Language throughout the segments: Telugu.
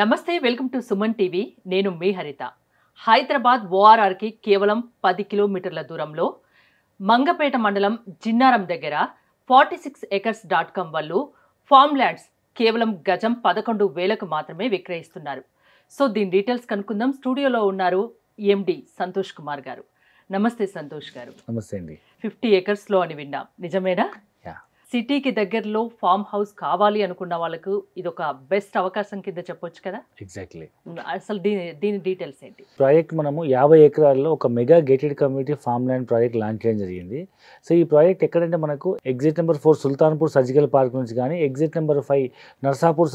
నమస్తే వెల్కమ్ టు సుమన్ టీవీ నేను మీ హరిత హైదరాబాద్ ఓఆర్ఆర్కి కేవలం పది కిలోమీటర్ల దూరంలో మంగపేట మండలం జిన్నారం దగ్గర forty six acres dot com వాళ్ళు ఫామ్ ల్యాండ్స్ కేవలం గజం పదకొండు వేలకు మాత్రమే విక్రయిస్తున్నారు సో దీని డీటెయిల్స్ కనుక్కుందాం స్టూడియోలో ఉన్నారు ఎండి సంతోష్ కుమార్ గారు నమస్తే సంతోష్ గారు నమస్తే అండి ఫిఫ్టీ ఎకర్స్లో అని విన్నాం నిజమేనా సిటీకి దగ్గరలో ఫామ్ హౌస్ కావాలి అనుకున్న వాళ్ళకు ఇది ఒక బెస్ట్ అవకాశం కింద చెప్పొచ్చు కదా ఎగ్జాక్ట్లీ అసలు దీని దీని డీటెయిల్స్ ఏంటి ప్రాజెక్ట్ మనము యాభై ఎకరాల్లో ఒక mega gated community farm land project launch చేయడం జరిగింది సో ఈ ప్రాజెక్ట్ ఎక్కడంటే మనకు exit number four Sultanpur surgical park నుంచి కానీ exit number five Narsapur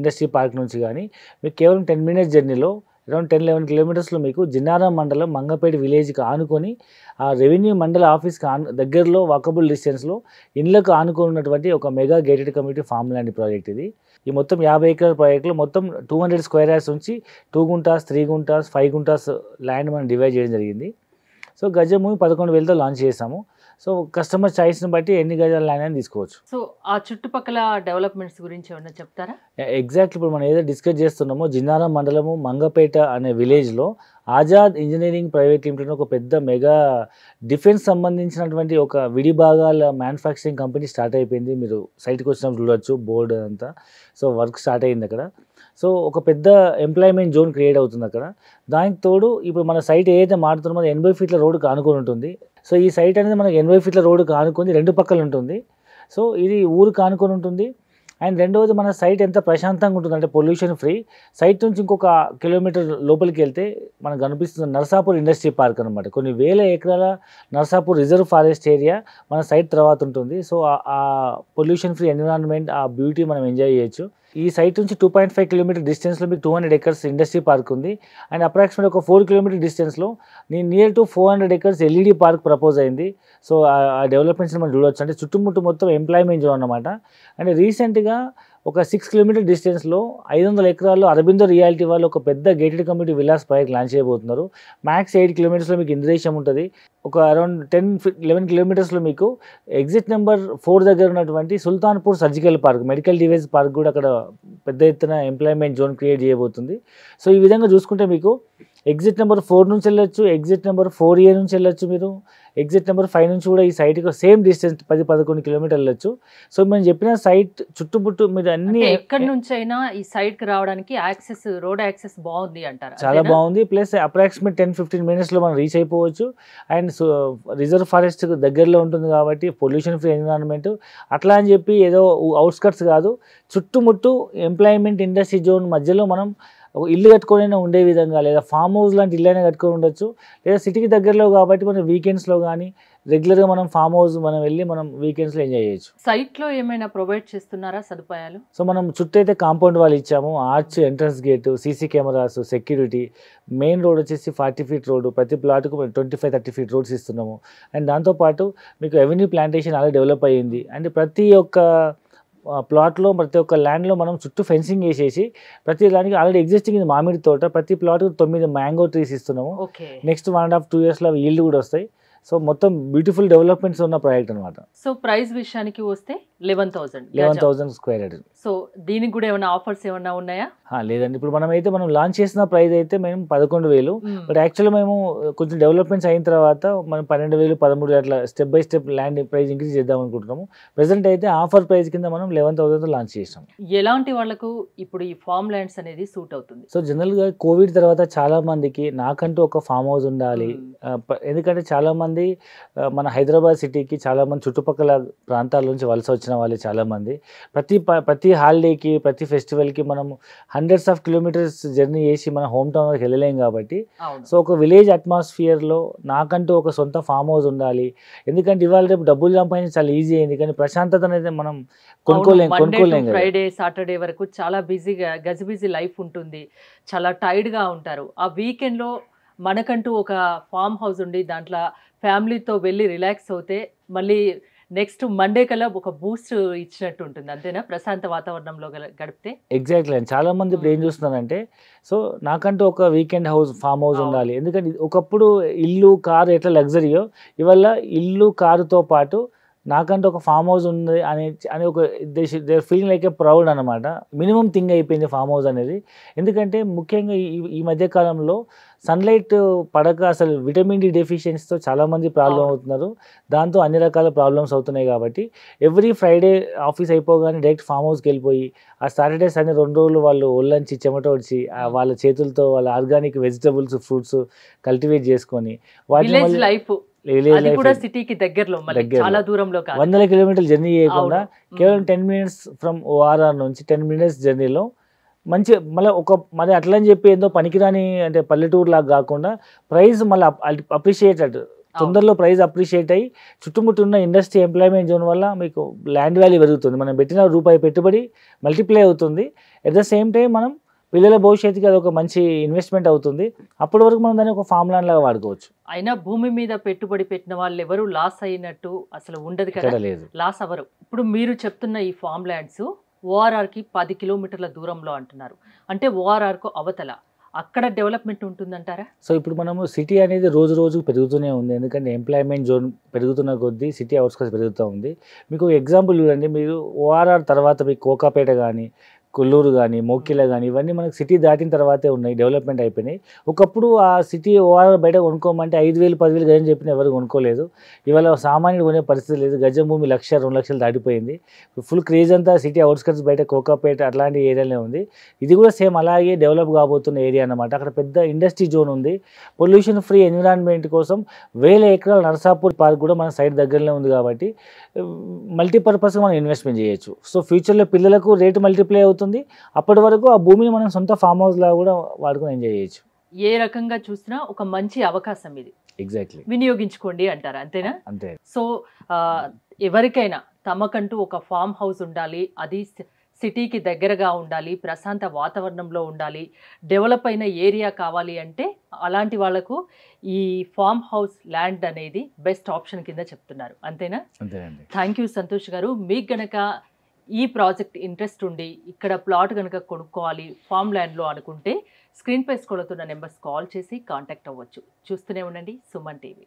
industry park నుంచి కానీ మీకు కేవలం టెన్ మినిట్స్ జర్నీలో అరౌండ్ టెన్ లెవెన్ కిలోమీటర్స్లో మీకు జిన్నారం మండలం మంగపేట విలేజ్కి ఆనుకొని ఆ రెవెన్యూ మండల ఆఫీస్కి ఆన్ దగ్గరలో వాకబుల్ డిస్టెన్స్లో ఇండ్లకు ఆనుకున్నటువంటి ఒక mega gated community farm land project ఇది ఈ మొత్తం యాభై ఎకరాల ప్రాజెక్టులో మొత్తం టూ హండ్రెడ్ స్క్వేర్ యార్స్ నుంచి two guntas three guntas five guntas land మనం డివైడ్ చేయడం జరిగింది సో గజ మూవీ పదకొండు వేలతో లాంచ్ చేసాము సో కస్టమర్ చాయిస్ని బట్టి ఎన్ని గజాలు ల్యాండ్ అని తీసుకోవచ్చు సో ఆ చుట్టుపక్కల డెవలప్మెంట్స్ గురించి ఏమైనా చెప్తారా ఎగ్జాక్ట్ ఇప్పుడు మనం ఏదో డిస్కస్ చేస్తున్నామో జిన్నారా మండలము మంగపేట అనే విలేజ్లో ఆజాద్ ఇంజనీరింగ్ ప్రైవేట్ లిమిటెడ్ ఒక పెద్ద మెగా డిఫెన్స్ సంబంధించినటువంటి ఒక విడి భాగాల మ్యానుఫ్యాక్చరింగ్ కంపెనీ స్టార్ట్ అయిపోయింది మీరు సైట్కి వచ్చినప్పుడు చూడవచ్చు బోర్డు అంతా సో వర్క్ స్టార్ట్ అయింది అక్కడ సో ఒక పెద్ద ఎంప్లాయ్మెంట్ జోన్ క్రియేట్ అవుతుంది అక్కడ దానికి తోడు ఇప్పుడు మన సైట్ ఏదైతే అది ఎనభై ఫీట్ల రోడ్డు కానుకొని ఉంటుంది సో ఈ సైట్ అనేది మనకు ఎనభై ఫీట్ల రోడ్డు కానుకొని రెండు పక్కలు ఉంటుంది సో ఇది ఊరు కానుకొని ఉంటుంది అండ్ రెండవది మన సైట్ ఎంత ప్రశాంతంగా ఉంటుంది అంటే పొల్యూషన్ ఫ్రీ సైట్ నుంచి ఇంకొక కిలోమీటర్ లోపలికి వెళ్తే మనకు కనిపిస్తుంది నర్సాపూర్ ఇండస్ట్రీ పార్క్ అనమాట కొన్ని వేల ఎకరాల నర్సాపూర్ రిజర్వ్ ఫారెస్ట్ ఏరియా మన సైట్ తర్వాత ఉంటుంది సో ఆ పొల్యూషన్ ఫ్రీ ఎన్విరాన్మెంట్ ఆ బ్యూటీ మనం ఎంజాయ్ చేయొచ్చు ఈ సైట్ నుంచి టూ పాయింట్ ఫైవ్ కిలోమీటర్ డిస్టెన్స్లో మీకు two hundred acres industry park ఉంది అండ్ అప్రాక్సిమేట్ ఒక ఫోర్ కిలోమీటర్ డిస్టెన్స్లో నేను near to four hundred acres LED park propose అయింది సో ఆ డెవలప్మెంట్స్ని మనం చూడవచ్చు అంటే చుట్టుముట్టు మొత్తం ఎంప్లాయ్మెంట్ జోన్ అనమాట అండ్ రీసెంట్గా ఒక సిక్స్ కిలోమీటర్ డిస్టెన్స్లో ఐదు వందల ఎకరాల్లో అరబిందో రియాలిటీ వాళ్ళు ఒక పెద్ద gated community villas project launch చేయబోతున్నారు మ్యాక్స్ ఎయిట్ కిలోమీటర్స్లో మీకు ఇంద్రదేశం ఉంటుంది ఒక అరౌండ్ టెన్ లెవెన్ కిలోమీటర్స్లో మీకు ఎగ్జిట్ నెంబర్ ఫోర్ దగ్గర ఉన్నటువంటి Sultanpur surgical park medical device park కూడా అక్కడ పెద్ద ఎత్తున ఎంప్లాయ్మెంట్ జోన్ క్రియేట్ చేయబోతుంది సో ఈ విధంగా చూసుకుంటే మీకు ఎగ్జిట్ నెంబర్ ఫోర్ నుంచి వెళ్ళొచ్చు ఎగ్జిట్ నెంబర్ ఫోర్ ఏ నుంచి వెళ్ళొచ్చు మీరు ఎగ్జిట్ నెంబర్ ఫైవ్ నుంచి కూడా ఈ సైట్కి సేమ్ డిస్టెన్స్ పది పదకొండు కిలోమీటర్లు వెళ్ళొచ్చు సో మేము చెప్పిన సైట్ చుట్టుపుట్టు మీరు అన్ని ఎక్కడి నుంచి అయినా ఈ సైట్కి రావడానికి యాక్సెస్ రోడ్ యాక్సెస్ బాగుంది అంటారు చాలా బాగుంది ప్లస్ అప్రాక్సిమేట్ టెన్ ఫిఫ్టీన్ మినిట్స్లో మనం రీచ్ అయిపోవచ్చు అండ్ రిజర్వ్ ఫారెస్ట్ దగ్గరలో ఉంటుంది కాబట్టి పొల్యూషన్ ఫ్రీ ఎన్విరాన్మెంట్ అట్లా అని చెప్పి ఏదో అవుట్స్కట్స్ కాదు చుట్టుముట్టు ఎంప్లాయ్మెంట్ ఇండస్ట్రీ జోన్ మధ్యలో మనం ఒక ఇల్లు కట్టుకొని ఉండే విధంగా లేదా ఫామ్ హౌస్ లాంటి ఇల్లు అయినా కట్టుకొని ఉండొచ్చు లేదా సిటీకి దగ్గరలో కాబట్టి మనం వీకెండ్స్లో కానీ రెగ్యులర్గా మనం ఫామ్ హౌస్ మనం వెళ్ళి మనం వీకెండ్స్లో ఎంజాయ్ చేయొచ్చు సైట్లో ఏమైనా ప్రొవైడ్ చేస్తున్నారా సదుపాయాలు సో మనం చుట్టూ అయితే కాంపౌండ్ వాళ్ళు ఇచ్చాము arch entrance gate CC cameras security main road వచ్చేసి ఫార్టీ ఫీట్ రోడ్ ప్రతి ప్లాట్కు మేము twenty five thirty feet roads ఇస్తున్నాము అండ్ దాంతోపాటు మీకు ఎవెన్యూ ప్లాంటేషన్ అలా డెవలప్ అయ్యింది అండ్ ప్రతి ఒక్క ప్లాట్లో ప్రతి ఒక్క ల్యాండ్లో మనం చుట్టూ ఫెన్సింగ్ వేసేసి ప్రతి దానికి ఆల్రెడీ ఎగ్జిస్టింగ్ ఇది మామిడి తోట ప్రతి ప్లాట్ తొమ్మిది మ్యాంగో ట్రీస్ ఇస్తున్నాము next one and half two ఇయర్స్లో ఈల్డ్ కూడా వస్తాయి సో మొత్తం బ్యూటిఫుల్ డెవలప్మెంట్స్ ఉన్న ప్రాజెక్ట్ అనమాట సో ప్రైస్ విషయానికి వస్తే లెవెన్ లెవెన్ స్క్వేర్ సో దీనికి కూడా ఏమైనా ఆఫర్స్ ఏమైనా ఉన్నాయా లేదండి ఇప్పుడు మనం అయితే మనం లాంచ్ చేసిన ప్రైస్ అయితే మేము పదకొండు వేలు hmm. బట్ యాక్చువల్గా మేము కొంచెం డెవలప్మెంట్స్ అయిన తర్వాత మనం పన్నెండు వేలు పదమూడు అట్లా step by step land price increase చేద్దాం అనుకుంటున్నాము ప్రెసెంట్ అయితే ఆఫర్ ప్రైస్ కింద మనం లెవెన్ థౌసండ్ లాంచ్ చేసాం ఎలాంటి వాళ్ళకు ఇప్పుడు ఈ ఫామ్ ల్యాండ్స్ అనేది సూట్ అవుతుంది సో జనరల్గా కోవిడ్ తర్వాత చాలా మందికి నాకంటూ ఒక ఫామ్ హౌస్ ఉండాలి hmm. ఎందుకంటే చాలా మంది మన హైదరాబాద్ సిటీకి చాలా మంది చుట్టుపక్కల ప్రాంతాల నుంచి వలస వచ్చిన వచ్చిన వాళ్ళు చాలామంది ప్రతి ప్రతి హాలిడేకి ప్రతి ఫెస్టివల్కి మనం హండ్రెడ్స్ ఆఫ్ కిలోమీటర్స్ జర్నీ చేసి మన హోమ్ టౌన్ వరకు వెళ్ళలేం కాబట్టి సో ఒక విలేజ్ అట్మాస్ఫియర్లో నాకంటూ ఒక సొంత ఫామ్ హౌస్ ఉండాలి ఎందుకంటే ఇవాళ రేపు డబ్బులు సంపాదించి చాలా ఈజీ అయింది కానీ ప్రశాంతత అనేది మనం కొనుక్కోలేం కొనుక్కోలేం ఫ్రైడే సాటర్డే వరకు చాలా బిజీగా గజిబిజీ లైఫ్ ఉంటుంది చాలా టైర్డ్గా ఉంటారు ఆ వీకెండ్లో మనకంటూ ఒక ఫామ్ హౌస్ ఉండి దాంట్లో ఫ్యామిలీతో వెళ్ళి రిలాక్స్ అవుతే మళ్ళీ నెక్స్ట్ మండే కల్లా ఒక బూస్ట్ ఇచ్చినట్టు ఉంటుంది అంతేనా ప్రశాంత వాతావరణంలో గడిపితే ఎగ్జాక్ట్లీ అండి చాలా మంది ఇప్పుడు ఏం చూస్తున్నారంటే సో నాకంటూ ఒక వీకెండ్ హౌస్ ఫామ్ హౌస్ ఉండాలి ఎందుకంటే ఒకప్పుడు ఇల్లు కారు ఎట్లా లగ్జరీయో ఇవల్ల ఇల్లు కారుతో పాటు నాకంటే ఒక ఫామ్ హౌస్ ఉంది అనే అని ఒక దేశ ఫీలింగ్ లైక్ ఏ ప్రౌడ్ అనమాట మినిమం థింగ్ అయిపోయింది ఫామ్ హౌస్ అనేది ఎందుకంటే ముఖ్యంగా ఈ ఈ మధ్యకాలంలో సన్లైట్ పడక అసలు విటమిన్ డి డెఫిషియన్సీతో చాలామంది ప్రాబ్లం అవుతున్నారు దాంతో అన్ని రకాల ప్రాబ్లమ్స్ అవుతున్నాయి కాబట్టి ఎవ్రీ ఫ్రైడే ఆఫీస్ అయిపోగానే డైరెక్ట్ ఫామ్ హౌస్కి వెళ్ళిపోయి ఆ సాటర్డే సండే రెండు రోజులు వాళ్ళు ఒళ్ళంచి చెమట వచ్చి వాళ్ళ చేతులతో వాళ్ళ ఆర్గానిక్ వెజిటబుల్స్ ఫ్రూట్స్ కల్టివేట్ చేసుకొని వాటి లైఫ్ సిటీకి దగ్గరలో చాలా దూరంలో వందల కిలోమీటర్లు జర్నీ చేయకుండా కేవలం టెన్ మినిట్స్ ఫ్రమ్ ఓఆర్ఆర్ నుంచి టెన్ మినిట్స్ జర్నీలో మంచి మళ్ళీ ఒక మళ్ళీ అట్లా అని చెప్పి ఏదో పనికిరాని అంటే పల్లెటూరు లాగా కాకుండా ప్రైజ్ మళ్ళీ అప్రిషియేటెడ్ తొందరలో ప్రైస్ అప్రిషియేట్ అయ్యి చుట్టుముట్టు ఉన్న ఇండస్ట్రీ ఎంప్లాయ్మెంట్ జోన్ వల్ల మీకు ల్యాండ్ వాల్యూ పెరుగుతుంది మనం పెట్టిన రూపాయి పెట్టుబడి మల్టిప్లై అవుతుంది అట్ ద సేమ్ టైం మనం పిల్లల భవిష్యత్తుకి అది ఒక మంచి ఇన్వెస్ట్మెంట్ అవుతుంది అప్పటి వరకు మనం దాన్ని ఒక ఫామ్ ల్యాండ్ లాగా వాడుకోవచ్చు అయినా భూమి మీద పెట్టుబడి పెట్టిన వాళ్ళు ఎవరు లాస్ అయినట్టు అసలు ఉండదు కదా లేదు లాస్ అవరు ఇప్పుడు మీరు చెప్తున్న ఈ ఫామ్ ల్యాండ్స్ ఓఆర్ఆర్కి పది కిలోమీటర్ల దూరంలో అంటున్నారు అంటే ఓఆర్ఆర్కు అవతల అక్కడ డెవలప్మెంట్ ఉంటుందంటారా సో ఇప్పుడు మనము సిటీ అనేది రోజు రోజు పెరుగుతూనే ఉంది ఎందుకంటే ఎంప్లాయ్మెంట్ జోన్ పెరుగుతున్న కొద్దీ సిటీ అవుట్స్కర్స్ పెరుగుతూ ఉంది మీకు ఎగ్జాంపుల్ చూడండి మీరు ఓఆర్ఆర్ తర్వాత మీకు కోకాపేట కానీ కొల్లూరు కానీ మోకిల కానీ ఇవన్నీ మనకు సిటీ దాటిన తర్వాతే ఉన్నాయి డెవలప్మెంట్ అయిపోయినాయి ఒకప్పుడు ఆ సిటీ ఓవర్ బయట కొనుక్కోమంటే ఐదు వేలు పదివేలు గజం చెప్పిన ఎవరు కొనుక్కోలేదు ఇవాళ సామాన్యుడు కొనే పరిస్థితి లేదు గజం భూమి లక్ష రెండు లక్షలు దాటిపోయింది ఫుల్ క్రేజ్ అంతా సిటీ అవుట్స్కర్ట్స్ బయట కోకాపేట అట్లాంటి ఏరియాలోనే ఉంది ఇది కూడా సేమ్ అలాగే డెవలప్ కాబోతున్న ఏరియా అనమాట అక్కడ పెద్ద ఇండస్ట్రీ జోన్ ఉంది పొల్యూషన్ ఫ్రీ ఎన్విరాన్మెంట్ కోసం వేల ఎకరాల నర్సాపూర్ పార్క్ కూడా మన సైడ్ దగ్గరలో ఉంది కాబట్టి మల్టీపర్పస్గా మనం ఇన్వెస్ట్మెంట్ చేయొచ్చు సో ఫ్యూచర్లో పిల్లలకు రేటు మల్టిప్లై అవుతుంది అవుతుంది అప్పటి వరకు ఆ భూమిని మనం సొంత ఫామ్ హౌస్ లాగా కూడా వాడుకొని ఎంజాయ్ చేయొచ్చు ఏ రకంగా చూసినా ఒక మంచి అవకాశం ఇది ఎగ్జాక్ట్లీ వినియోగించుకోండి అంటారు అంతేనా అంతే సో ఎవరికైనా తమకంటూ ఒక ఫామ్ హౌస్ ఉండాలి అది సిటీకి దగ్గరగా ఉండాలి ప్రశాంత వాతావరణంలో ఉండాలి డెవలప్ అయిన ఏరియా కావాలి అంటే అలాంటి వాళ్లకు ఈ ఫామ్ హౌస్ ల్యాండ్ అనేది బెస్ట్ ఆప్షన్ కింద చెప్తున్నారు అంతేనా థ్యాంక్ యూ సంతోష్ గారు మీకు గనక ఈ ప్రాజెక్ట్ ఇంట్రెస్ట్ ఉండి ఇక్కడ ప్లాట్ కనుక కొనుక్కోవాలి ఫామ్ ల్యాండ్లో అనుకుంటే స్క్రీన్ స్క్రీన్పై స్కూళ్ళతో నెంబర్స్ కాల్ చేసి కాంటాక్ట్ అవ్వచ్చు చూస్తూనే ఉండండి సుమన్ టీవీ